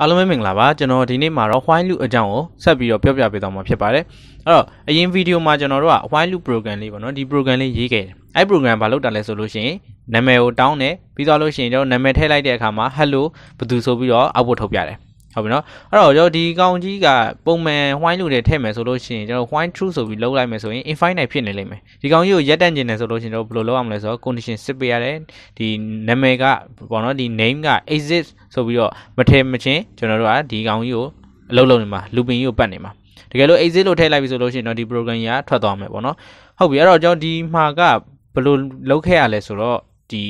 အားလုံးပဲမင်္ဂလာပါကျွန်တော်ဒီနေ့မှာတော့ while loop အကြောင်းကိုဆက်ပြီးတော့ပြောပြပေးသွားမှာဖြစ်ပါတယ်အဲ့တော့အရင်ဗီဒီယိုမှာကျွန်တော်တို့က while loop program လေးပေါ့နော်ဒီ program လေးရေးခဲ့တယ်အဲ့ program ဘာလုပ်တာလဲဆိုလို့ရှိရင်နာမည်ကိုတောင်းတယ်ပြီးသွားလို့ရှိရင်ကျွန်တော်နာမည်ထည့်လိုက်တဲ့အခါမှာ hello ဘယ်သူဆိုပြီးတော့ output ထုတ်ပြတယ်ဟုတ်ပြီနော်အဲ့တော့ကျွန်တော်ဒီကောင်ကြီးကပုံမှန်ဝိုင်းလူတွေထည့်မယ်ဆိုလို့ရှိရင်ကျွန်တော် wine true ဆိုပြီးလုံးလိုက်မယ်ဆိုရင် infinite ဖြစ်နေလိမ့်မယ်ဒီကောင်ကြီးကိုရက်တန့်ကျင်တယ်ဆိုလို့ရှိရင်ကျွန်တော်ဘယ်လိုလုပ်ရမလဲဆိုတော့ condition စစ်ပေးရတယ်ဒီနာမည်ကပေါ့နော်ဒီ name က exist ဆိုပြီးတော့မထည့်မချင်းကျွန်တော်တို့ကဒီကောင်ကြီးကိုအလုပ်လုပ်နေမှာ looping ကြီးကိုပတ်နေမှာတကယ်လို့ exit လို့ထည့်လိုက်ပြီဆိုလို့ရှိရင်တော့ဒီ program ကြီးကထွက်သွားမယ်ပေါ့နော်ဟုတ်ပြီအဲ့တော့ကျွန်တော်ဒီမှာကဘယ်လိုလုပ်ခဲ့ရလဲဆိုတော့ဒီ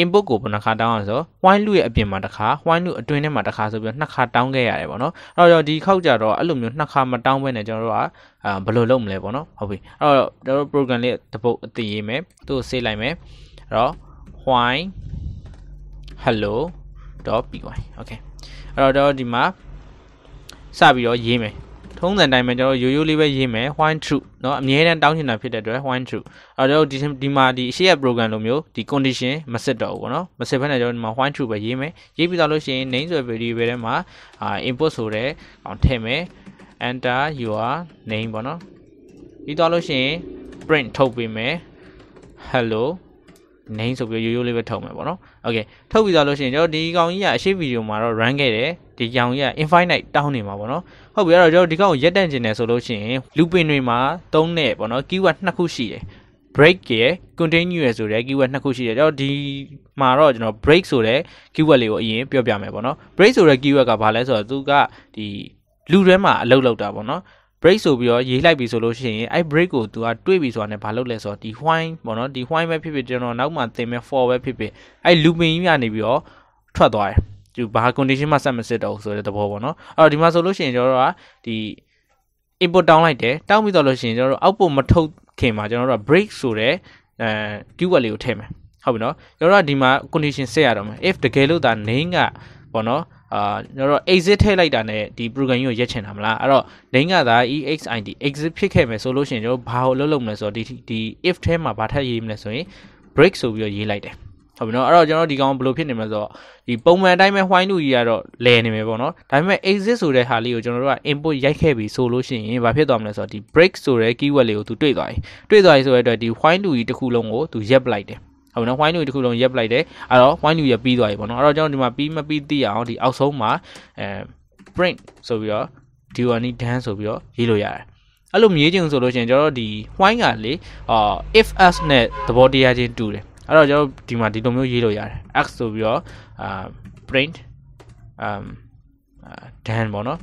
input ကိုဘယ်နှခါတောင်းအောင်ဆို while loop ရဲ့အပြင်မှာတစ်ခါ while loop အတွင်းထဲမှာတစ်ခါဆိုပြီးတော့နှစ်ခါတောင်းခဲ့ရတယ်ပေါ့နော်အဲ့တော့ဒီခေါက်ကြတော့အဲ့လိုမျိုးနှစ်ခါမတောင်းဘဲနဲ့ကျွန်တော်တို့ကအာဘယ်လိုလုပ်မလဲပေါ့နော်ဟုတ်ပြီအဲ့တော့ကျွန်တော်တို့ program လေးတစ်ပုတ်အသိရေးမယ်သူ့ကို save လိုက်မယ်အဲ့တော့ while hello.py okay အဲ့တော့ဒီမှာစပြီးတော့ရေးမယ်ထုံးစံတိုင်းမှာကျွန်တော်ရိုးရိုးလေးပဲရေးမယ် while true เนาะအမြဲတမ်းတောင်းချင်တာဖြစ်တဲ့အတွက် while true အဲ့တော့ဒီဒီမှာဒီအရှိရ program လိုမျိုးဒီ condition မစစ်တော့ဘူးเนาะမစစ်ဖက်နဲ့ကျွန်တော်ဒီမှာ while true ပဲရေးမယ်ရေးပြီးသားလို့ရှိရင် name ဆိုတဲ့ variable ထဲမှာအာ input ဆိုတဲ့အောင်ထည့်မယ် enter your name ပေါ့เนาะပြီးသွားလို့ရှိရင် print ထုတ်ပေးမယ် hello name ဆိုပြီးရိုးရိုးလေးပဲထုတ်မယ်ပေါ့နော်။ Okay ထုတ်ပြီးသားလို့ရှိရင်ကျွန်တော်ဒီကောင်ကြီးကအရှိဗီဒီယိုမှာတော့ run ခဲ့တယ်ဒီရောင်ရ infinite တောင်းနေမှာပေါ့နော်ဟုတ်ပြီအဲ့တော့ကျွန်တော်ဒီကောင်ကိုရက်တန့်ကျင်တယ်ဆိုလို့ရှိရင် looping တွေမှာသုံးတဲ့ပေါ့နော် keyword နှစ်ခုရှိတယ် break ရယ် continue ရယ်ဆိုတဲ့ keyword နှစ်ခုရှိတယ်ကျွန်တော်ဒီမှာတော့ကျွန်တော် break ဆိုတဲ့ keyword လေးကိုအရင်ပြောပြမယ်ပေါ့နော် break ဆိုတဲ့ keyword ကဘာလဲဆိုတော့သူကဒီလူထဲမှာအလုပ်လုပ်တာပေါ့နော် break ဆိုပြီးတော့ရေးလိုက်ပြီဆိုလို့ရှိရင်အဲ့ break ကို तू ကတွေးပြီဆိုတာ ਨੇ ဘာလုပ်လဲဆိုတော့ဒီ whine ပေါ့နော်ဒီ whine ပဲဖြစ်ဖြစ်ကျွန်တော်နောက်မှသင်မဲ့ for ပဲဖြစ်ဖြစ်အဲ့ looping ကြီးကနေပြီးတော့ထွက်သွားတယ်သူဘာ condition မှဆက်မစစ်တော့ဆိုတဲ့သဘောပေါ့နော်အဲ့တော့ဒီမှာဆိုလို့ရှိရင်ကျွန်တော်တို့ကဒီ input တောင်းလိုက်တယ်တောင်းပြီးတော့လို့ရှိရင်ကျွန်တော်တို့ output မထုတ်ခင်မှာကျွန်တော်တို့က break ဆိုတဲ့အဲ keyword လေးကိုထည့်မယ်ဟုတ်ပြီနော်ကျွန်တော်တို့ကဒီမှာ condition ဆက်ရတော့မယ် if တကယ်လို့ဒါ name ကပေါ့နော်အာကျွန်တော်တို့ exit ထည့်လိုက်တာ ਨੇ ဒီ program ကြီးကိုရက်ချင်တာမလားအဲ့တော့ name ကသာ exit exit ဖြစ်ခဲ့မယ်ဆိုလို့ရှိရင်ကျွန်တော်တို့ဘာကိုလုပ်လုပ်မလဲဆိုတော့ဒီဒီ if ထဲမှာဘာထပ်ရေးမလဲဆိုရင် break ဆိုပြီးတော့ရေးလိုက်တယ်ဟုတ်ပြီနော်အဲ့တော့ကျွန်တော်ဒီကောင်ဘယ်လိုဖြစ်နေမလဲဆိုတော့ဒီပုံမှန်အတိုင်းပဲ while loop ကြီးကတော့လဲနေမယ်ပေါ့နော်ဒါပေမဲ့ exit ဆိုတဲ့ဟာလေးကိုကျွန်တော်တို့က input ရိုက်ခဲ့ပြီဆိုလို့ရှိရင်ဘာဖြစ်သွားမလဲဆိုတော့ဒီ break ဆိုတဲ့ keyword လေးကိုသူတွေ့သွားပြီတွေ့သွားပြီဆိုတဲ့အတွက်ဒီ while loop ကြီးတစ်ခုလုံးကိုသူရက်ပလိုက်တယ်ဟုတ်နော် while loop တစ်ခုလုံးရက်ပလိုက်တယ်အဲ့တော့ while loop ရပြီးသွားပြီပေါ့နော်အဲ့တော့ကျွန်တော်ဒီမှာပြီးမပြီးသိအောင်ဒီအောက်ဆုံးမှာအဲ print ဆိုပြီးတော့ diwani dan ဆိုပြီးတော့ရေးလို့ရတယ်အဲ့လိုမြည်ခြင်းဆိုလို့ရှိရင်ကျွန်တော်တို့ဒီ while ကလေအာ if else နဲ့သဘောတရားချင်းတူတယ်အဲ့တော့ကျွန်တော်ဒီမှာဒီလိုမျိုးရေးလို့ရတယ် x ဆိုပြီးတော့အာ print um dan ပေါ့နော်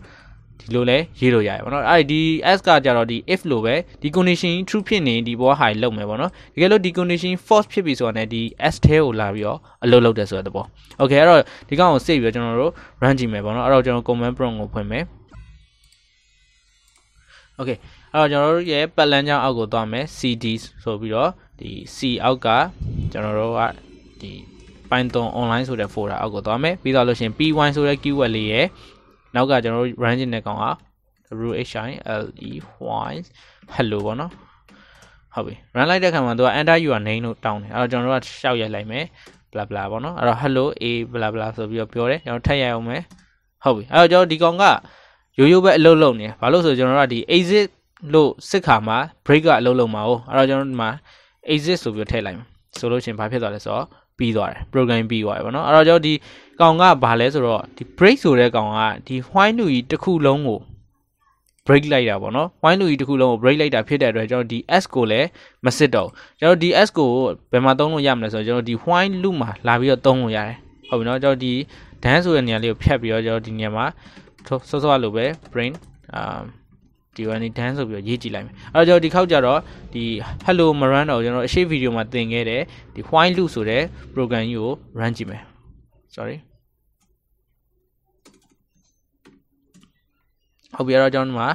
ဒီလိုလဲရေးလို့ရတယ်ပေါ့နော်အဲ့ဒီ s ကကြတော့ဒီ if လို့ပဲဒီ condition true ဖြစ်နေဒီဘော high လောက်မယ်ပေါ့နော်တကယ်လို့ဒီ condition false ဖြစ်ပြီဆိုတော့ねဒီ s ထဲကိုလာပြီးတော့အလုပ်လုပ်တယ်ဆိုတဲ့ဘော okay အဲ့တော့ဒီကောင်ကို save ပြီးတော့ကျွန်တော်တို့ run ကြည့်မယ်ပေါ့နော်အဲ့တော့ကျွန်တော် command prompt ကိုဖွင့်မယ် okay အဲ့တော့ကျွန်တော်တို့ရဲ့ပတ်လန်းကြောင်းအောက်ကိုသွားမယ် cd ဆိုပြီးတော့ဒီ c အောက်ကကျွန်တော်တို့ကဒီ Python online ဆိုတဲ့ folder အောက်ကိုသွားမယ်ပြီးတော့လို့ရှိရင် py ဆိုတဲ့ keyword လေးရဲ့နောက်ကကျွန်တော်တို့ run ခြင်းတဲ့ကောင်က whistle hello ပေါ့နော်ဟုတ်ပြီ run လိုက်တဲ့ခါမှာသူက enter your name လို့တောင်းတယ်အဲ့တော့ကျွန်တော်တို့ကရှောက်ရိုက်လိုက်မယ် bla bla ပေါ့နော်အဲ့တော့ hello a bla bla ဆိုပြီးတော့ပြောတယ်ကျွန်တော်ထည့်ရအောင်မယ်ဟုတ်ပြီအဲ့တော့ကျွန်တော်ဒီကောင်ကရိုးရိုးပဲအလုပ်လုပ်နေဘာလို့ဆိုကျွန်တော်တို့ကဒီ exit လို့စစ်ခါမှာ break ကအလုပ်လုပ်မှာ哦အဲ့တော့ကျွန်တော်ဒီမှာ exit ဆိုပြီးထည့်လိုက်မယ်ဆိုလို့ရှိရင်ဘာဖြစ်သွားလဲဆိုတော့ပြီးသွားတယ် program ပြီးသွားတယ်ဗောနော်အဲ့တော့ကျွန်တော်ဒီကောင်ကဘာလဲဆိုတော့ဒီ break ဆိုတဲ့ကောင်ကဒီ while loop ကြီးတစ်ခုလုံးကို break လိုက်တာဗောနော် while loop ကြီးတစ်ခုလုံးကို break လိုက်တာဖြစ်တဲ့အတွက်ကျွန်တော်ဒီ s ကိုလည်းမစစ်တော့ကျွန်တော်ဒီ s ကိုဘယ်မှာသုံးလို့ရမလဲဆိုတော့ကျွန်တော်ဒီ while loop မှာ လာပြီးတော့သုံးလို့ရတယ်ဟုတ်ပြီနော်ကျွန်တော်ဒီ dance ဆိုတဲ့နေရာလေးကိုဖြတ်ပြီးတော့ကျွန်တော်ဒီနေရာမှာစောစောလိုပဲ brain um ဒီ running dance ဆိုပြီးတော့ရေးကြည့်လိုက်မယ်အဲ့တော့ကျွန်တော်ဒီခေါက်ကြတော့ဒီ hello miranda ကိုကျွန်တော်အရှိဗီဒီယိုမှာသင်ခဲ့တယ်ဒီ while loop ဆိုတဲ့ program ကြီးကို run ကြည့်မယ် sorry ဟုတ်ပြီအဲ့တော့ကျွန်တော်ဒီမှာ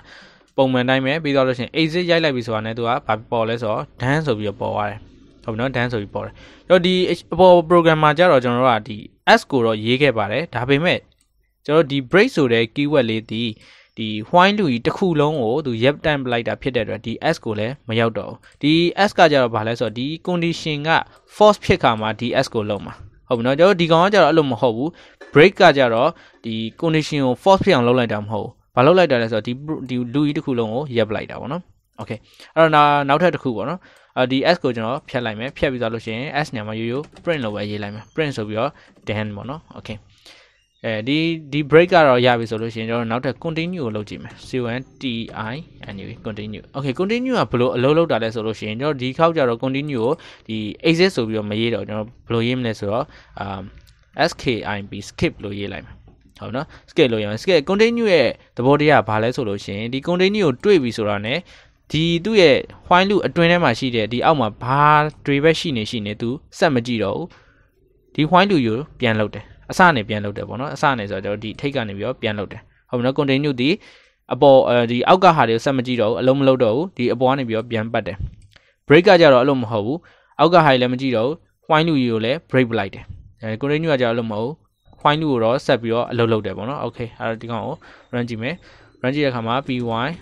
ပုံမှန်တိုင်းပဲပြီးတော့လို့ရှိရင် exit ရိုက်လိုက်ပြီဆိုတာနဲ့သူကဘာပေါ်လဲဆိုတော့ dance ဆိုပြီးတော့ပေါ်သွားတယ်ဟုတ်ပြီနော် dance ဆိုပြီးပေါ်တယ်ကျွန်တော်ဒီအပေါ် program မှာကြတော့ကျွန်တော်တို့ကဒီ s ကိုတော့ရေးခဲ့ပါတယ်ဒါပေမဲ့ကျွန်တော်ဒီ break ဆိုတဲ့ keyword လေးဒီဒီ while လူကြီးတစ်ခုလုံးကိုသူ yep time ပလိုက်တာဖြစ်တဲ့အတွက်ဒီ s ကိုလည်းမရောက်တော့ဘူးဒီ s ကကြတော့ဘာလဲဆိုတော့ဒီ condition က false ဖြစ်ခါမှာဒီ s ကိုလုံးမှာဟုတ်ပြီเนาะကျွန်တော်ဒီကောင်ကကြတော့အဲ့လိုမဟုတ်ဘူး break ကကြတော့ဒီ condition ကို false ဖြစ်အောင်လုပ်လိုက်တာမဟုတ်ဘူးဘာလုပ်လိုက်တာလဲဆိုတော့ဒီဒီလူကြီးတစ်ခုလုံးကို yep လိုက်တာပေါ့နော်โอเคအဲ့တော့နောက်ထပ်တစ်ခုပေါ့နော်ဒီ s ကိုကျွန်တော်ဖြတ်လိုက်မယ်ဖြတ်ပြီးသွားလို့ရှိရင် s ညမှာရိုးရိုး print လို့ပဲရေးလိုက်မယ် print ဆိုပြီးတော့ then ပေါ့နော်โอเคအဲဒီဒီ break ကတော့ရပြီဆိုလို့ရှိရင်ကျွန်တော်နောက်ထပ် continue ကိုလုပ်ကြည့်မယ် C1TI anyway continue okay continue ကဘယ်လိုအလုပ်လုပ်တာလဲဆိုလို့ရှိရင်ကျွန်တော်ဒီခေါက်ကြတော့ continue ကိုဒီ exit ဆိုပြီးတော့မရေးတော့ကျွန်တော်ဘယ်လိုရေးမလဲဆိုတော့ um skimp skip လို့ရေးလိုက်မယ်ဟုတ်နော် skip လို့ရမယ် skip continue ရဲ့သဘောတရားကဘာလဲဆိုလို့ရှိရင်ဒီ continue ကိုတွေ့ပြီဆိုတာ ਨੇ ဒီသူ့ရဲ့ while loop အတွင်းထဲမှာရှိတဲ့ဒီအောက်မှာဘာ drive ရှိနေရှိနေသူစက်မကြည့်တော့ဘူးဒီ while loop ကိုပြန်လုပ်တယ်အစနဲ့ပြန်လုပ်တယ်ပေါ့နော်အစနဲ့ဆိုတော့ကျွန်တော်ဒီထိတ်ကနေပြီးတော့ပြန်လုပ်တယ်ဟုတ်ပြီနော် continue ဒီအပေါ်ဒီအောက်ကဟာတွေကိုဆက်မကြည့်တော့ဘူးအလုံးမလုပ်တော့ဘူးဒီအပေါ်ကနေပြီးတော့ပြန်ပတ်တယ် break ကကြတော့အဲ့လိုမဟုတ်ဘူးအောက်ကဟာတွေလည်းမကြည့်တော့ဘူး while loop ကိုလည်း break လိုက်တယ်အဲ continue ကကြတော့အဲ့လိုမဟုတ်ဘူး while loop ကိုတော့ဆက်ပြီးတော့အလုပ်လုပ်တယ်ပေါ့နော် okay အဲ့တော့ဒီကောင်ကို run ကြည့်မယ် run ကြည့်တဲ့အခါမှာ py while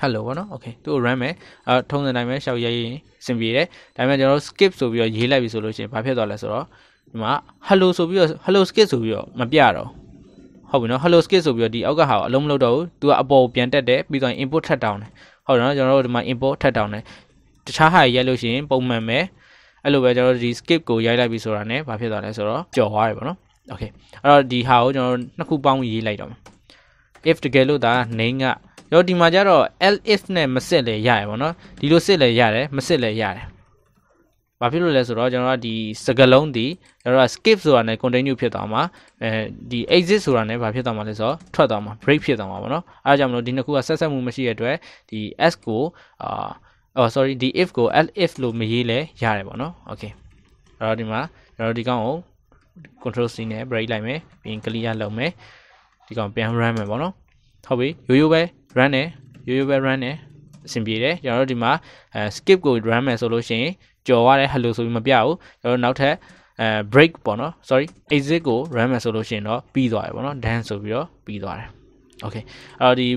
hello ပေါ့နော် okay သူ့ကို run မယ်အဲထုံးစံတိုင်းပဲရှောက်ရရင်စင်ပြေတယ်ဒါပေမဲ့ကျွန်တော်တို့ skip ဆိုပြီးတော့ရေးလိုက်ပြီဆိုလို့ရှိရင်ဘာဖြစ်သွားလဲဆိုတော့ဒီမှာ hello ဆိုပြီးတော့ hello skip ဆိုပြီးတော့မပြတော့ဟုတ်ပြီနော် hello skip ဆိုပြီးတော့ဒီအောက်ကဟာကိုအလုံးမလုပ်တော့ဘူး तू ကအပေါ်ကိုပြန်တက်တယ်ပြီးတော့ input ထပ်တောင်းတယ်ဟုတ်တယ်နော်ကျွန်တော်တို့ဒီမှာ input ထပ်တောင်းတယ်တခြားဟာရိုက်လို့ရှိရင်ပုံမှန်ပဲအဲ့လိုပဲကျွန်တော်တို့ဒီ skip ကိုရိုက်လိုက်ပြီဆိုတာ ਨੇ ဘာဖြစ်သွားလဲဆိုတော့ကြော်သွားတယ်ပေါ့နော် okay အဲ့တော့ဒီဟာကိုကျွန်တော်တို့နှစ်ခုပေါင်းရေးလိုက်တော့မယ် if တကယ်လို့ဒါ name ကရောဒီမှာကျတော့ l if နဲ့မစစ်လဲရရပေါ့နော်ဒီလိုစစ်လဲရတယ်မစစ်လဲရတယ်ဘာဖြစ်လို့လဲဆိုတော့ကျွန်တော်တို့ဒီစကလုံးဒီကျွန်တော်တို့ skip ဆိုတာနဲ့ continue ဖြစ်သွားမှာအဲဒီ exit ဆိုတာနဲ့ဘာဖြစ်သွားမှာလဲဆိုတော့ထွက်သွားမှာ break ဖြစ်သွားမှာပေါ့နော်အားကြောင့်မလို့ဒီနှစ်ခုကဆက်ဆက်မှုမရှိတဲ့အတွက်ဒီ s ကိုအာ oh sorry ဒီ if ကို l if လို့မရေးလဲရတယ်ပေါ့နော် okay အဲ့တော့ဒီမှာကျွန်တော်ဒီကောင်ကို control c နဲ့ break လိုက်မယ်ပြီးရင် clear လုပ်မယ်ဒီကောင်ပြန် run မယ်ပေါ့နော်ဟုတ်ပြီရိုးရိုးပဲ run တယ်ရိုးရိုးပဲ run တယ်အဆင်ပြေတယ်ကျွန်တော်တို့ဒီမှာအဲ skip ကို run မယ်ဆိုလို့ရှိရင်ကြော်ရတဲ့ hello ဆိုပြီးမပြဘူးကျွန်တော်နောက်ထပ်အဲ break ပေါ့နော် sorry exit ကို run မယ်ဆိုလို့ရှိရင်တော့ပြီးသွားတယ်ပေါ့နော် done ဆိုပြီးတော့ပြီးသွားတယ် okay အဲ့တော့ဒီ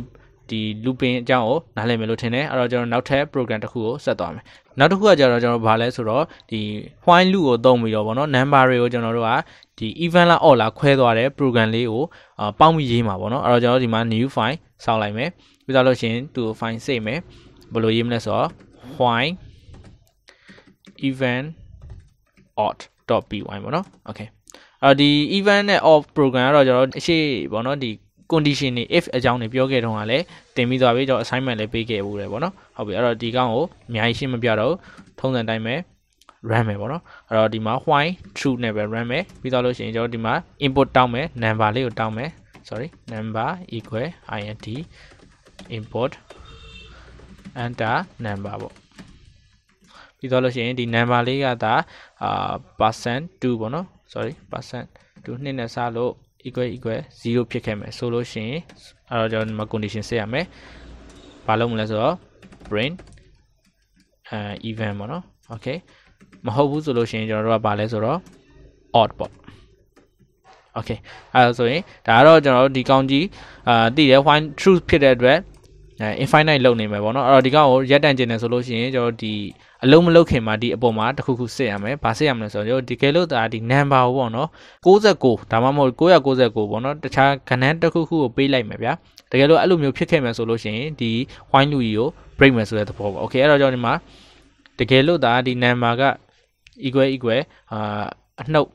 ဒီ looping အကြောင်းကိုနားလည်မယ်လို့ထင်တယ်အဲ့တော့ကျွန်တော်နောက်ထပ် program တစ်ခုကိုဆက်သွားမယ်နောက်တစ်ခုကကျတော့ကျွန်တော်ဘာလဲဆိုတော့ဒီ while loop ကိုသုံးပြီးတော့ဗောနော် number တွေကိုကျွန်တော်တို့ကဒီ event လား odd လားခွဲသွားတဲ့ program လေးကိုပေါင်းပြီးရေးမှာဗောနော်အဲ့တော့ကျွန်တော်ဒီမှာ new file ဆောက်လိုက်မယ်ပြီးတော့လို့ရှိရင်သူ file save မယ်ဘယ်လိုရေးမလဲဆိုတော့ while event odd.py ပေါ့နော် okay အော်ဒီ event နဲ့ off program ကတော့ကျွန်တော်အရှိပေါ့နော်ဒီ condition တွေ if အကြောင်းတွေပြောခဲ့တုန်းကလည်းတင်ပြီးသွားပြီကျွန်တော် assignment လည်းပေးခဲ့ဘူးတယ်ပေါ့နော်ဟုတ်ပြီအဲ့တော့ဒီကောင်ကိုအများကြီးရှင်းမပြတော့ထုံးစံတိုင်းပဲ run မယ်ပေါ့နော်အဲ့တော့ဒီမှာ while true နဲ့ပဲ run မယ်ပြီးသွားလို့ရှိရင်ကျွန်တော်ဒီမှာ input တောင်းမယ် number လေးကိုတောင်းမယ် sorry number equal int import enter number ပေါ့ပြီးတော့လို့ရှိရင်ဒီ number လေးကဒါအာ percent 2ပေါ့နော် sorry percent 2နှစ်နဲ့စလို့ equal equal 0ဖြစ်ခဲ့မယ်ဆိုလို့ရှိရင်အဲ့တော့ကျွန်တော် condition ဆက်ရမယ်ဘာလုပ်မလဲဆိုတော့ print အဲ event ပေါ့နော် okay မဟုတ်ဘူးဆိုလို့ရှိရင်ကျွန်တော်တို့ကဘာလဲဆိုတော့ odd ပေါ့ okay အဲ့ဒါဆိုရင်ဒါကတော့ကျွန်တော်တို့ဒီကောင်းကြီးအာတည်တယ် while truth ဖြစ်တဲ့အတွက် infinite လုပ်နေမှာပေါ့နော်အဲ့တော့ဒီကောင်ကိုရက်တန့်ကျင်တယ်ဆိုလို့ရှိရင်ကျွန်တော်ဒီအလုံးမလုံးခင်မှာဒီအပေါ်မှာတစ်ခုခုစစ်ရမယ်။ဘာစစ်ရမလဲဆိုတော့ဒီကယ်လို့ဒါဒီ number ပေါ့နော်69ဒါမှမဟုတ်999ပေါ့နော်တခြားကဏ္ဍတစ်ခုခုကိုပေးလိုက်မယ်ဗျာ။တကယ်လို့အဲ့လိုမျိုးဖြစ်ခဲ့မယ်ဆိုလို့ရှိရင်ဒီ while လူကြီးကို break မယ်ဆိုတဲ့သဘောပေါ့။ Okay အဲ့တော့ကြောင့်ဒီမှာတကယ်လို့ဒါဒီ number က equal equal အာအနှုတ်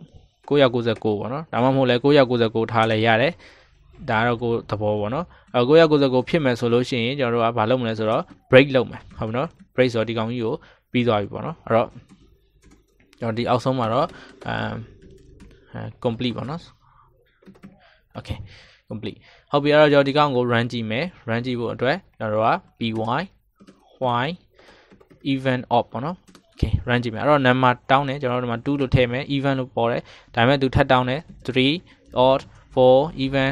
999ပေါ့နော်။ဒါမှမဟုတ်လဲ999ထားလဲရတယ်။ဒါတော့ကိုသဘောပေါ့နော်။999ဖြစ်မယ်ဆိုလို့ရှိရင်ကျွန်တော်တို့ကဘာလုပ်မလဲဆိုတော့ break လုပ်မယ်ဟုတ်နော် break ဆိုတော့ဒီကောင်ကြီးကိုပြီးသွားပြီပေါ့နော်အဲ့တော့ကျွန်တော်ဒီအောက်ဆုံးမှာတော့အမ် complete ပေါ့နော် okay complete ဟုတ်ပြီအဲ့တော့ကျွန်တော်ဒီကောင်ကို run ကြည့်မယ် run ကြည့်ဖို့အတွက်ကျွန်တော်က by y even up ပေါ့နော် okay run ကြည့်မယ်အဲ့တော့ number တောင်းတယ်ကျွန်တော်တို့ဒီမှာ2လို့ထည့်မယ် even လို့ပေါ်တယ်ဒါပေမဲ့သူထပ်တောင်းတယ်3 odd 4 even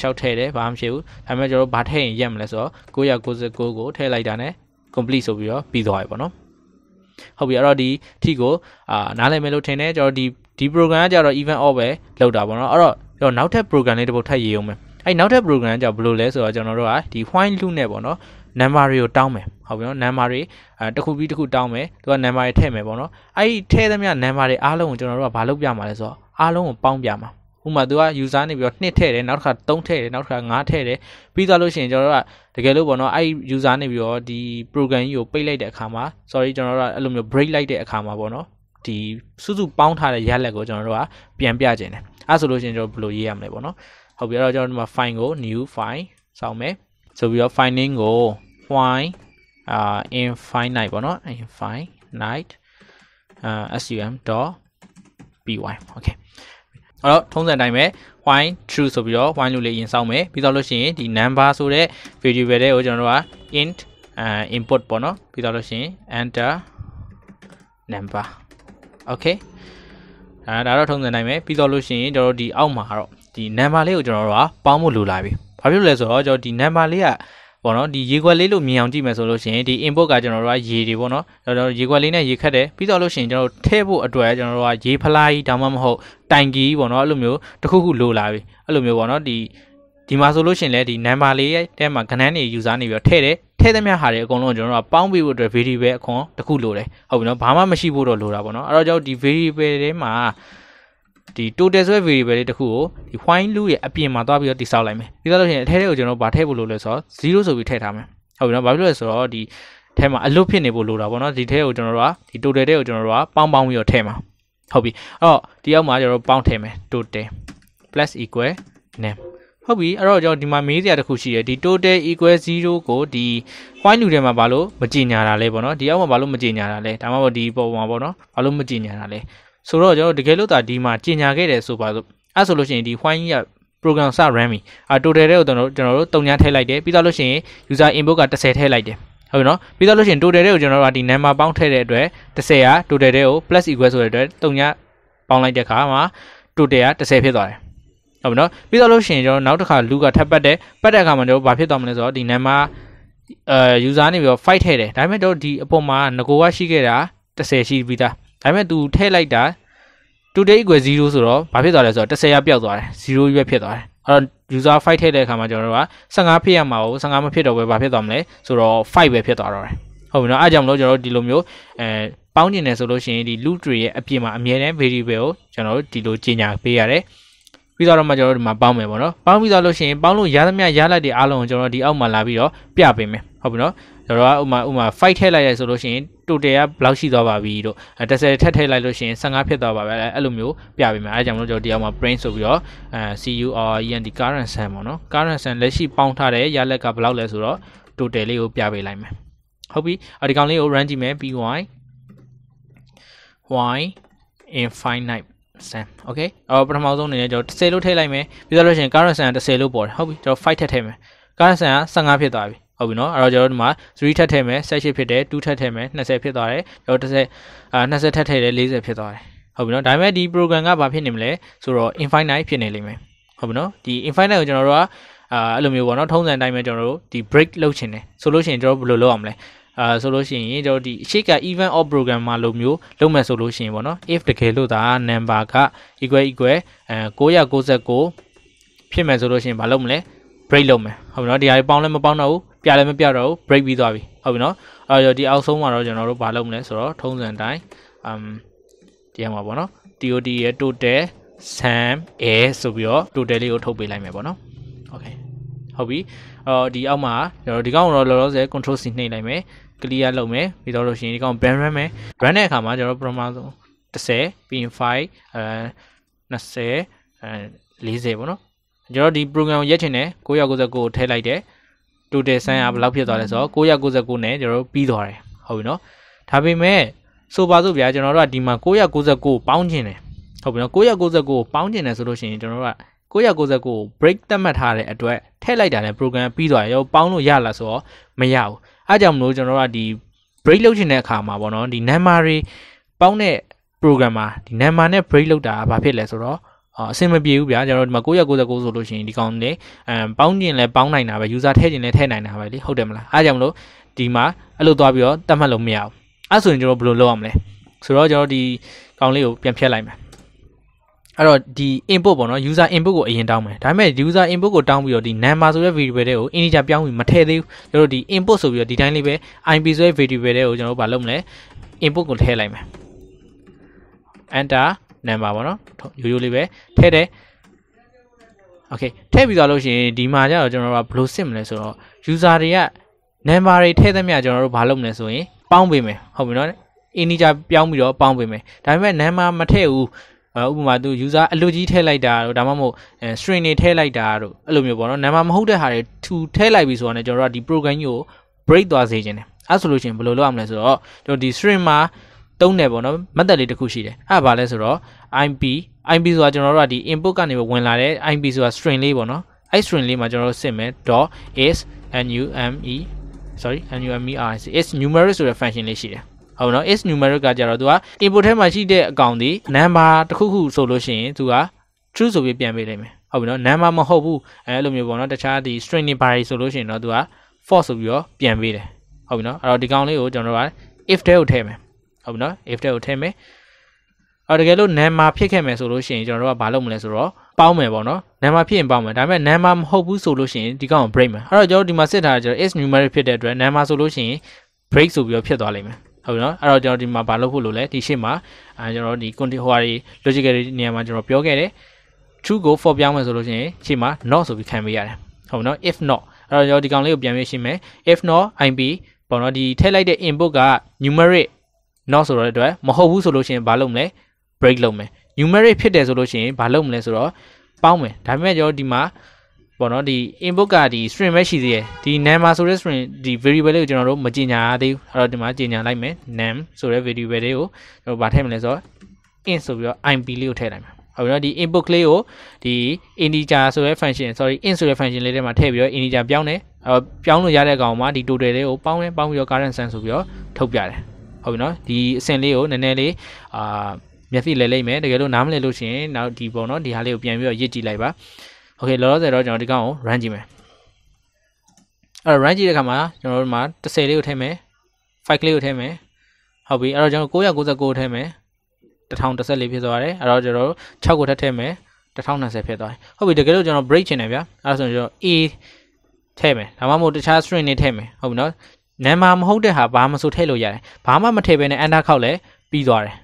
ရှောက်ထည့်တယ်ဘာမှမရှိဘူးဒါပေမဲ့ကျွန်တော်တို့ဘာထည့်ရင်ရက်မလဲဆိုတော့999ကိုထည့်လိုက်တာ ਨੇ complete ဆိုပြီးတော့ပြီးသွားပြီပေါ့နော်ဟုတ်ပြီအဲ့တော့ဒီအထိကိုအာနားလည်မယ်လို့ထင်တယ်ကျွန်တော်ဒီဒီ program ကကြတော့ event off ပဲလောက်တာပေါ့နော်အဲ့တော့ကျွန်တော်နောက်ထပ် program လေးတစ်ပုဒ်ထပ်ရေးအောင်မယ်အဲ့နောက်ထပ် program ကကြဘယ်လိုလဲဆိုတော့ကျွန်တော်တို့ကဒီ while loop နဲ့ပေါ့နော် number တွေကိုတောင်းမယ်ဟုတ်ပြီနော် number တွေအဲတစ်ခုပြီးတစ်ခုတောင်းမယ်သူက number တွေထည့်မယ်ပေါ့နော်အဲ့ဒီထည့်သမျှ number တွေအားလုံးကိုကျွန်တော်တို့ကဘာလုပ်ပြမှာလဲဆိုတော့အားလုံးကိုပေါင်းပြမှာဥမာ तू က user နေပြီးတော့2ထည့်တယ်နောက်တစ်ခါ3ထည့်တယ်နောက်တစ်ခါ5ထည့်တယ်ပြီးသွားလို့ရှိရင်ကျွန်တော်တို့ကတကယ်လို့ပေါ့နော်အဲ့ user နေပြီးတော့ဒီ program ကြီးကိုပိတ်လိုက်တဲ့အခါမှာ sorry ကျွန်တော်တို့ကအဲ့လိုမျိုး break လိုက်တဲ့အခါမှာပေါ့နော်ဒီစုစုပေါင်းထားတဲ့ရလက်ကိုကျွန်တော်တို့ကပြန်ပြခြင်းတယ်အဲ့ဆိုလို့ရှိရင်ကျွန်တော်ဘယ်လိုရေးရမလဲပေါ့နော်ဟုတ်ပြီအဲ့တော့ကျွန်တော်ဒီမှာ file ကို new file စောင့်မယ်ဆိုပြီးတော့ finding ကို why အာ in fine night ပေါ့နော် in fine night အာ sum.py okay အဲ့တော့ထုံးစံတိုင်းပဲ while true ဆိုပြီးတော့ while လို့လေးရင်ဆောင်မယ်ပြီးတော့လို့ရှိရင်ဒီ number ဆိုတဲ့ variable တွေကိုကျွန်တော်တို့က int input ပေါ့နော် ပြီးတော့လို့ရှိရင် enter number okay ဒါဒါတော့ထုံးစံနိုင်မယ်ပြီးတော့လို့ရှိရင်ကျွန်တော်တို့ဒီအောက်မှာတော့ဒီ number လေးကိုကျွန်တော်တို့ကပေါင်းဖို့လိုလာပြီဘာဖြစ်လို့လဲဆိုတော့ကျွန်တော်ဒီ number လေးကပေါ့နော်ဒီရေခွက်လေးလို့မြင်အောင်ကြည့်မယ်ဆိုလို့ရှိရင်ဒီ input ကကျွန်တော်တို့ကရေတွေပေါ့နော်ကျွန်တော်တို့ရေခွက်လေးနဲ့ရေခတ်တယ်ပြီးတော့လို့ရှိရင်ကျွန်တော်တို့ထည့်ဖို့အတွက်ကျွန်တော်တို့ကရေဖလားကြီးဒါမှမဟုတ်တိုင်ကြီးပေါ့နော်အဲ့လိုမျိုးတစ်ခုခုလိုလာပြီအဲ့လိုမျိုးပေါ့နော်ဒီဒီမှာဆိုလို့ရှိရင်လည်းဒီ number လေးရဲ့အဲမှာကဏ္ဍနေ user နေပြီးတော့ထည့်တယ်ထည့်သမျှဟာတွေအကုန်လုံးကျွန်တော်တို့ကပေါင်းပေးဖို့အတွက် variable အခွန်တစ်ခုလိုတယ်ဟုတ်ပြီနော်ဘာမှမရှိဖို့တော့လိုတာပေါ့နော်အဲ့တော့ကျွန်တော်ဒီ variable ထဲမှာဒီ total ဆိုတဲ့ variable လေးတစ်ခုကိုဒီ while loop ရဲ့အပြင်မှာသွားပြီးတော့တိဆောက်လိုက်မယ်ပြီးတော့လို့ရှိရင်အထဲထဲကိုကျွန်တော်ဗာထည့်ဖို့လိုလဲဆိုတော့0ဆိုပြီးထည့်ထားမယ်ဟုတ်ပြီနော်ဘာဖြစ်လို့လဲဆိုတော့ဒီထဲမှာအလွတ်ဖြစ်နေဖို့လိုတာပေါ့နော်ဒီထဲကိုကျွန်တော်တို့ကဒီ total ထဲကိုကျွန်တော်တို့ကပေါင်းပေါင်းပြီးတော့ထည့်မှာဟုတ်ပြီအဲ့တော့ဒီအောက်မှာကျွန်တော်ပေါင်းထည့်မယ် total plus equal name ဟုတ်ပြီအဲ့တော့ကျွန်တော်ဒီမှာမေးစရာတစ်ခုရှိတယ်ဒီ total equal 0ကိုဒီ while loop ထဲမှာဘာလို့မကြင်ညာတာလဲပေါ့နော်ဒီအောက်မှာဘာလို့မကြင်ညာတာလဲဒါမှမဟုတ်ဒီပုံမှာပေါ့နော်ဘာလို့မကြင်ညာတာလဲဆိုတော့ကျွန်တော်တကယ်လို့သာဒီမှာကြီးညာခဲ့တယ်ဆိုပါစို့အဲ့ဆိုလို့ရှိရင်ဒီ while ကြီးက program စ run ပြီအာ total တွေကိုကျွန်တော်တို့ကျွန်တော်တို့တုံညာထည့်လိုက်တယ်ပြီးသားလို့ရှိရင် user input က30ထည့်လိုက်တယ်ဟုတ်ပြီနော်ပြီးသားလို့ရှိရင် total တွေကိုကျွန်တော်တို့ဒီ number ပေါင်းထည့်တဲ့အတွက်30က total တွေကို plus equal ဆိုတဲ့အတွက်တုံညာပေါင်းလိုက်တဲ့အခါမှာ total က30ဖြစ်သွားတယ်ဟုတ်ပြီနော်ပြီးသားလို့ရှိရင်ကျွန်တော်နောက်တစ်ခါ loop ကထပ်ပတ်တယ်ပတ်တဲ့အခါမှာကျွန်တော်ဘာဖြစ်သွားမလဲဆိုတော့ဒီ number အဲ user နေပြီးတော့ fight ထည့်တယ်ဒါပေမဲ့တော့ဒီအပေါ်မှာငကိုကရှိခဲ့တာ30ရှိပြီးသားဒါပေမဲ့ तू ထည့်လိုက်တာ today equal 0ဆိုတော့ဘာဖြစ်သွားလဲဆိုတော့10ရပျောက်သွားတယ်0ရွက်ဖြစ်သွားတယ်အဲ့တော့ user 5ထည့်တဲ့အခါမှာကျွန်တော်တို့က15ဖြစ်ရမှာကို15မဖြစ်တော့ဘဲဘာဖြစ်သွားမလဲဆိုတော့5ပဲဖြစ်သွားတော့တယ်ဟုတ်ပြီနော်အားကြောင့်မလို့ကျွန်တော်တို့ဒီလိုမျိုးအဲပေါင်းကျင်တယ်ဆိုလို့ရှိရင်ဒီ loop tree ရဲ့အပြင်မှာအမြဲတမ်း variable ကိုကျွန်တော်တို့ဒီလိုကြီးညာပေးရတယ်ပြီးတော့မှကျွန်တော်တို့ဒီမှာပေါင်းမယ်ပေါ့နော်ပေါင်းပြီးသွားလို့ရှိရင်ပေါင်းလို့ရသမျှရလိုက်တဲ့အားလုံးကိုကျွန်တော်ဒီအောက်မှာလာပြီးတော့ပြပေးမယ်ဟုတ်ပြီနော်ကျွန်တော်ကဥမာဥမာ5ထည့်လိုက်ရဆိုလို့ရှိရင် total ကဘလောက်ရှိသွားပါပြီတို့10ထပ်ထည့်လိုက်လို့ရှိရင်15ဖြစ်သွားပါပဲအဲ့လိုမျိုးပြပေးမယ်အဲကြောင့်မလို့ကျွန်တော်ဒီအောင်မှာ print ဆိုပြီးတော့အဲ CUR END current sum ပေါ့နော် current sum လက်ရှိပေါင်းထားတဲ့ရလက်ကဘလောက်လဲဆိုတော့ total လေးကိုပြပေးလိုက်မယ်ဟုတ်ပြီဒီကောင်လေးကို run ကြည့်မယ် py y infinite sum okay အော်ပထမဆုံးအနေနဲ့ကျွန်တော်10လို့ထည့်လိုက်မယ်ပြီးတော့လို့ရှိရင် current sum 10လို့ပေါ်တယ်ဟုတ်ပြီကျွန်တော်5ထပ်ထည့်မယ် current sum က15ဖြစ်သွားပြီဟုတ်ပြီနော်အဲ့တော့ကျွန်တော်ဒီမှာ3ထပ်ထည့်မယ်18ဖြစ်တယ်2ထပ်ထည့်မယ်20ဖြစ်သွားတယ်ကျွန်တော်30အာ20ထပ်ထည့်တယ်40ဖြစ်သွားတယ်ဟုတ်ပြီနော်ဒါပေမဲ့ဒီ program ကဘာဖြစ်နေမလဲဆိုတော့ infinite ဖြစ်နေလိမ့်မယ်ဟုတ်ပြီနော်ဒီ infinite ကိုကျွန်တော်တို့ကအာအဲ့လိုမျိုးပေါ့နော်ထုံးစံတိုင်းပဲကျွန်တော်တို့ဒီ break လုပ်ချင်တယ်ဆိုလို့ရှိရင်ကျွန်တော်တို့ဘယ်လိုလုပ်အောင်မလဲအာဆိုလို့ရှိရင်ကျွန်တော်ဒီအရှိက event or program မှာလိုမျိုးလုပ်မယ်ဆိုလို့ရှိရင်ပေါ့နော် if တကယ်လို့ဒါ number က equal equal အဲ999ဖြစ်မယ်ဆိုလို့ရှိရင်မလုပ်မလဲ break လုပ်မယ်ဟုတ်ပြီနော်ဒီဟာပေါင်းလဲမပေါင်းတော့ဘူးပြလည်းမပြတော့ဘူး break ပြီးသွားပြီဟုတ်ပြီနော်အဲ့တော့ဒီအောက်ဆုံးမှာတော့ကျွန်တော်တို့ဘာလုပ်မလဲဆိုတော့ထုံးစံတိုင်း um ဒီမှာပေါ့နော် TOD ရဲ့ total sum a ဆိုပြီးတော့ total လေးကိုထုတ်ပေးလိုက်မယ်ပေါ့နော် okay ဟုတ်ပြီအော်ဒီအောက်မှာကျွန်တော်ဒီကောင်တော့လောလောဆယ် control C နှိပ်လိုက်မယ် clear လုပ်မယ်ပြီးတော့လို့ရှိရင်ဒီကောင် ban run မယ် run တဲ့အခါမှာကျွန်တော်ပထမဆုံး30ပြီးရင်5အဲ20အဲ40ပေါ့နော်ကျွန်တော်ဒီ program ကိုရက်ချင်တယ်999ကိုထည့်လိုက်တယ် total sign ကဘယ်လောက်ဖြစ်သွားလဲဆိုတော့999နဲ့ကျွန်တော်တို့ပြီးသွားတယ်ဟုတ်ပြီနော်ဒါပေမဲ့ဆိုပါစို့ဗျာကျွန်တော်တို့ကဒီမှာ999ပေါင်းခြင်းတယ်ဟုတ်ပြီနော်999ကိုပေါင်းခြင်းတယ်ဆိုလို့ရှိရင်ကျွန်တော်တို့က999ကို break သတ်မှတ်ထားတဲ့အတွက်ထည့်လိုက်တာနဲ့ program ပြီးသွားရောပေါင်းလို့ရလားဆိုတော့မရဘူးအားကြောင့်မလို့ကျွန်တော်တို့ကဒီ break လုပ်ချင်တဲ့အခါမှာပေါ့နော်ဒီ number တွေပေါင်းတဲ့ program မှာဒီ number နဲ့ break လုပ်တာကဘာဖြစ်လဲဆိုတော့အဆင်မပြေဘူးဗျာကျွန်တော်ဒီမှာ999ဆိုလို့ရှိရင်ဒီကောင်နဲ့အမ်ပေါင်းကျင်လဲပေါင်းနိုင်တာပဲ user ထည့်ကျင်လဲထည့်နိုင်တာပဲလေဟုတ်တယ်မလားအားကြောင့်မလို့ဒီမှာအဲ့လိုသွားပြီးတော့တတ်မှတ်လို့မရဘူးအဲ့ဆိုရင်ကျွန်တော်ဘယ်လိုလုပ်ရမလဲဆိုတော့ကျွန်တော်ဒီကောင်လေးကိုပြန်ဖြတ်လိုက်မယ်အဲ့တော့ဒီ input ပေါ့နော် user input ကိုအရင်တောင်းမယ်ဒါပေမဲ့ user input ကိုတောင်းပြီးတော့ဒီ number ဆိုတဲ့ variable တွေကို integer ပြောင်းပြီးမထည့်သေးဘူးကျွန်တော်ဒီ input ဆိုပြီးတော့ဒီတိုင်းလေးပဲ ip ဆိုတဲ့ variable တွေကိုကျွန်တော်ဗာလုပ်မလဲ input ကိုထည့်လိုက်မယ် enter number ပေါ့နော်ရိုးရိုးလေးပဲထည့်တယ် okay ထည့်ပြီးသွားလို့ရှိရင်ဒီမှာကျတော့ကျွန်တော်တို့ကဘယ်လိုစစ်မလဲဆိုတော့ user တွေက number တွေထည့်သမျှကျွန်တော်တို့ဘာလုပ်မလဲဆိုရင်ပေါင်းပေးမယ်ဟုတ်ပြီနော် integer ပြောင်းပြီးတော့ပေါင်းပေးမယ်ဒါပေမဲ့ number မထည့်ဘူးဥပမာသူ user အလွတ်ကြီးထည့်လိုက်တာတို့ဒါမှမဟုတ် string တွေထည့်လိုက်တာတို့အဲ့လိုမျိုးပေါ့နော် number မဟုတ်တဲ့ဟာတွေထူထည့်လိုက်ပြီဆိုတော့ねကျွန်တော်တို့ကဒီ program ကြီးကို break သွားစေခြင်းတယ်အဲ့ဆိုလို့ရှိရင်ဘယ်လိုလုပ်ရမလဲဆိုတော့ကျွန်တော်ဒီ string မှာသုံးတယ်ပေါ့နော်မက်သက်လေးတစ်ခုရှိတယ်အဲ့ဒါဘာလဲဆိုတော့ IP IP ဆိုတာကျွန်တော်တို့ကဒီ input ကနေဝင်လာတဲ့ IP ဆိုတာ string လေးပေါ့နော်အဲ့ string လေးမှာကျွန်တော်တို့စစ်မယ် .is nume sorry numer is numeric ဆိုတဲ့ function လေးရှိတယ်ဟုတ်နော် is numeric ကကြတော့သူက input ထဲမှာရှိတဲ့အကောင်ဒီ number တစ်ခုခုဆိုလို့ရှိရင်သူက true ဆိုပြီးပြန်ပေးလိုက်မယ်ဟုတ်ပြီနော် number မဟုတ်ဘူးအဲလိုမျိုးပေါ့နော်တခြားဒီ string တွေ bar ဆိုလို့ရှိရင်တော့သူက false ဆိုပြီးတော့ပြန်ပေးတယ်ဟုတ်ပြီနော်အဲ့တော့ဒီကောင်လေးကိုကျွန်တော်တို့က if ထဲကိုထည့်မယ်ဟုတ်ပြီနော် if တဲ့ကိုထည့်မယ်အော်တကယ်လို့ nan မှာဖြစ်ခဲ့မယ်ဆိုလို့ရှိရင်ကျွန်တော်တို့ကမလုပ်မလဲဆိုတော့ပေါင်းမယ်ပေါ့နော် nan မှာဖြစ်ရင်ပေါင်းမယ်ဒါပေမဲ့ nan မှာမဟုတ်ဘူးဆိုလို့ရှိရင်ဒီကောင် break မယ်အဲ့တော့ကျွန်တော်ဒီမှာစစ်ထားတာကျွန်တော် is numeric ဖြစ်တဲ့အတွက် nan မှာဆိုလို့ရှိရင် break ဆိုပြီးတော့ဖြစ်သွားလိမ့်မယ်ဟုတ်ပြီနော်အဲ့တော့ကျွန်တော်ဒီမှာမလုပ်ဖို့လို့လဲဒီရှေ့မှာအဲကျွန်တော်ဒီ content ဟိုဟာ logical တွေနေရာမှာကျွန်တော်ပြောခဲ့တယ် true ကို for ပြောင်းမယ်ဆိုလို့ရှိရင်ရှေ့မှာ not ဆိုပြီးခံပေးရတယ်ဟုတ်နော် if not အဲ့တော့ကျွန်တော်ဒီကောင်လေးကိုပြန်ပြရှင်းမယ် if not ib ပေါ့နော်ဒီထည့်လိုက်တဲ့ input က numeric not ဆိုတော့အတွက်မဟုတ်ဘူးဆိုလို့ရှိရင်ဘာလုပ်မလဲ break လုပ်မယ် numeric ဖြစ်တယ်ဆိုလို့ရှိရင်ဘာလုပ်မလဲဆိုတော့ပေါင်းမယ်ဒါပေမဲ့ကျွန်တော်ဒီမှာပေါ့နော်ဒီ input ကဒီ string ပဲရှိသေးတယ်ဒီ number ဆိုတဲ့ string ဒီ variable လေးကိုကျွန်တော်တို့မကြေညာသေးဘူးအဲ့တော့ဒီမှာကြေညာလိုက်မယ် num ဆိုတဲ့ variable လေးကိုကျွန်တော်ဗာထည့်မလဲဆိုတော့ int ဆိုပြီးတော့ ip လေးကိုထည့်လိုက်မယ်ဟုတ်ပြီနော်ဒီ input လေးကိုဒီ integer ဆိုတဲ့ function sorry int ဆိုတဲ့ function လေးထဲမှာထည့်ပြီးတော့ integer ပြောင်းတယ်အဲပြောင်းလို့ရတဲ့အကောင်မှာဒီ total လေးကိုပေါင်းတယ်ပေါင်းပြီးတော့ current sum ဆိုပြီးတော့ထုတ်ပြတယ်ဟုတ်ပြီနော်ဒီအဆင့်လေးကိုနည်းနည်းလေးအာမျက်စိလဲလိုက်မယ်တကယ်လို့နားမလဲလို့ရှိရင်နောက်ဒီပုံတော့ဒီဟာလေးကိုပြန်ပြီးတော့ရစ်ကြည့်လိုက်ပါโอเคလောလောဆယ်တော့ကျွန်တော်ဒီကောင်ကို run ကြည့်မယ်အဲ့တော့ run ကြည့်တဲ့အခါမှာကျွန်တော်တို့မှာ30လေးကိုထည့်မယ်5လေးကိုထည့်မယ်ဟုတ်ပြီအဲ့တော့ကျွန်တော်999ကိုထည့်မယ်1014ဖြစ်သွားတယ်အဲ့တော့ကျွန်တော်6ကိုထပ်ထည့်မယ်1020ဖြစ်သွားတယ်ဟုတ်ပြီတကယ်လို့ကျွန်တော် break ချင်တယ်ဗျာအဲ့ဒါဆိုရင်ကျွန်တော် A ထည့်မယ်ဒါမှမဟုတ်တခြား string တွေထည့်မယ်ဟုတ်ပြီနော်နံပါမဟုတ်တဲ့ဟာဘာမှမဆိုထည့်လို့ရတယ်ဘာမှမထည့်ဘဲနဲ့အန်တာခောက်လဲပြီးသွားတယ်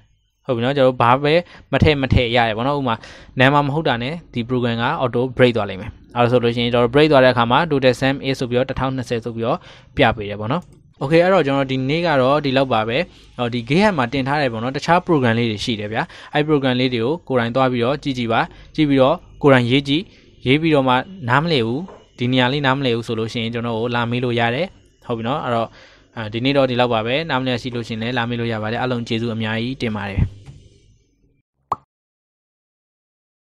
ဟုတ်ပြီနော်ကျွန်တော်ဘာပဲမထည့်မထည့်ရတယ်ဗောနော်ဥမာနံပါမဟုတ်တာ ਨੇ ဒီ program က auto break သွားလိမ့်မယ်အဲဒါဆိုလို့ရှိရင်ကျွန်တော် break သွားတဲ့အခါမှာ total sum a ဆိုပြီးတော့1020ဆိုပြီးတော့ပြပေးတယ်ဗောနော်โอเคအဲ့တော့ကျွန်တော်ဒီနေ့ကတော့ဒီလောက်ပါပဲဟောဒီ GitHub မှာတင်ထားတယ်ပေါ့နော်တခြား program လေးတွေရှိတယ်ဗျာအဲ့ program လေးတွေကိုကိုယ်တိုင်သွားပြီးတော့ကြည့်ကြည့်ပါကြည့်ပြီးတော့ကိုယ်တိုင်ရေးကြည့်ရေးပြီးတော့မှနားမလည်ဘူးဒီနေရာလေးနားမလည်ဘူးဆိုလို့ရှိရင်ကျွန်တော်ကိုလာမေးလို့ရတယ်ဟုတ်ပြီเนาะအဲ့တော့ဒီနေ့တော့ဒီလောက်ပါပဲနားမလည်ရှိလို့ရှင်လည်းလာမေးလို့ရပါတယ်အားလုံးကျေးဇူးအများကြီးတင်ပါတယ်